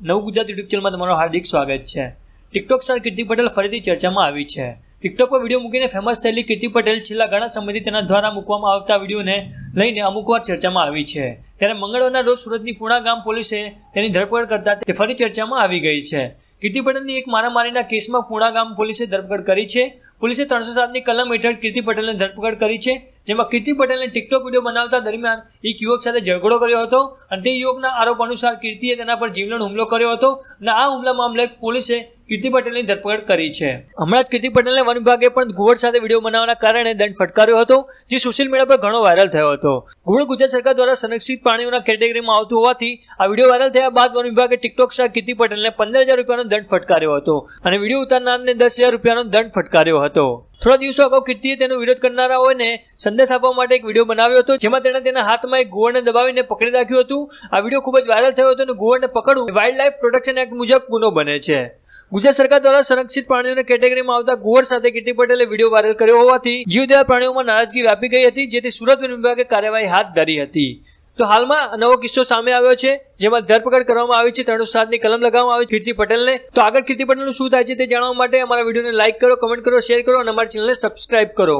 નવ ગુજરાત યુટ્યુબ ચેનલમાં તમારું હાર્દિક સ્વાગત છે ટિકટોક સ્ટાર કીર્તિ પટેલ ફરીથી ચર્ચામાં આવી છે ટિકટોક પર વિડીયો મૂકીને ફેમસ થયેલી કીર્તિ પટેલ છેલ્લા ઘણા સમયથી તેના દ્વારા મૂકવામાં આવતા વિડીયોને લઈને અમુક વાર ચર્ચામાં આવી છે ત્યારે મંગળવારના રોજ સુરતની પૂણા ગામ પોલીસે તેની ધરપકડ કરતા તે ફરી ચર્ચામાં આવી ગઈ છે કીર્તિ પટેલની એક મારામારીના કેસમાં પૂણા ગામ પોલીસે ધરપકડ કરી છે પોલીસે ત્રણસો સાતની કલમ હેઠળ કીર્તિ પટેલની ધરપકડ કરી છે જેમાં કીર્તિ પટેલને ટિકટોક વિડીયો બનાવતા દરમિયાન એક યુવક સાથે ઝઘડો કર્યો હતો અને તે યુવકના આરોપ અનુસાર કીર્તિએ તેના પર જીવલેણ હુમલો કર્યો હતો અને આ હુમલા મામલે પોલીસે કીર્તિ પટેલની ધરપકડ કરી છે હમણાં જ કીર્તિ પટેલને વન વિભાગે પણ ઘુવડ સાથે વિડીયો બનાવવાના કારણે દંડ ફટકાર્યો હતો જે સોશિયલ મીડિયા પર ઘણો વાયરલ થયો હતો ઘુવડ ગુજરાત સરકાર દ્વારા સંરક્ષિત પ્રાણીઓના કેટેગરીમાં આવતું હોવાથી આ વિડીયો વાયરલ થયા બાદ વન વિભાગે ટિકટોક સ્ટાર કીર્તિ પટેલને પંદર હજાર રૂપિયાનો દંડ ફટકાર્યો હતો અને વિડીયો ઉતારનારને દસ હજાર રૂપિયાનો દંડ ફટકાર્યો હતો થોડા દિવસો અગાઉ કીર્તિએ તેનો વિરોધ કરનારાઓને સંદેશ આપવા માટે એક વિડીયો બનાવ્યો હતો જેમાં તેણે તેના હાથમાં એક ગોળને દબાવીને પકડી રાખ્યું હતું આ વિડીયો ખૂબ જ વાયરલ થયો હતો અને ગોળને પકડવું વાઇલ્ડ લાઇફ પ્રોટેક્શન એક્ટ મુજબ ગુનો બને છે ગુજરાત સરકાર દ્વારા સંરક્ષિત પ્રાણીઓની કેટેગરીમાં આવતા ગોવર સાથે કીર્તિ પટેલે વિડીયો વાયરલ કર્યો હોવાથી જીવદયા પ્રાણીઓમાં નારાજગી વ્યાપી ગઈ હતી જેથી સુરત વન વિભાગે કાર્યવાહી હાથ ધરી હતી તો હાલમાં નવો કિસ્સો સામે આવ્યો છે જેમાં ધરપકડ કરવામાં આવી છે ત્રણસો સાતની કલમ લગાવવામાં આવી કીર્તિ પટેલને તો આગળ કીર્તિ પટેલનું શું થાય છે તે જાણવા માટે અમારા વિડીયોને લાઇક કરો કમેન્ટ કરો શેર કરો અને અમારી ચેનલને સબસ્ક્રાઇબ કરો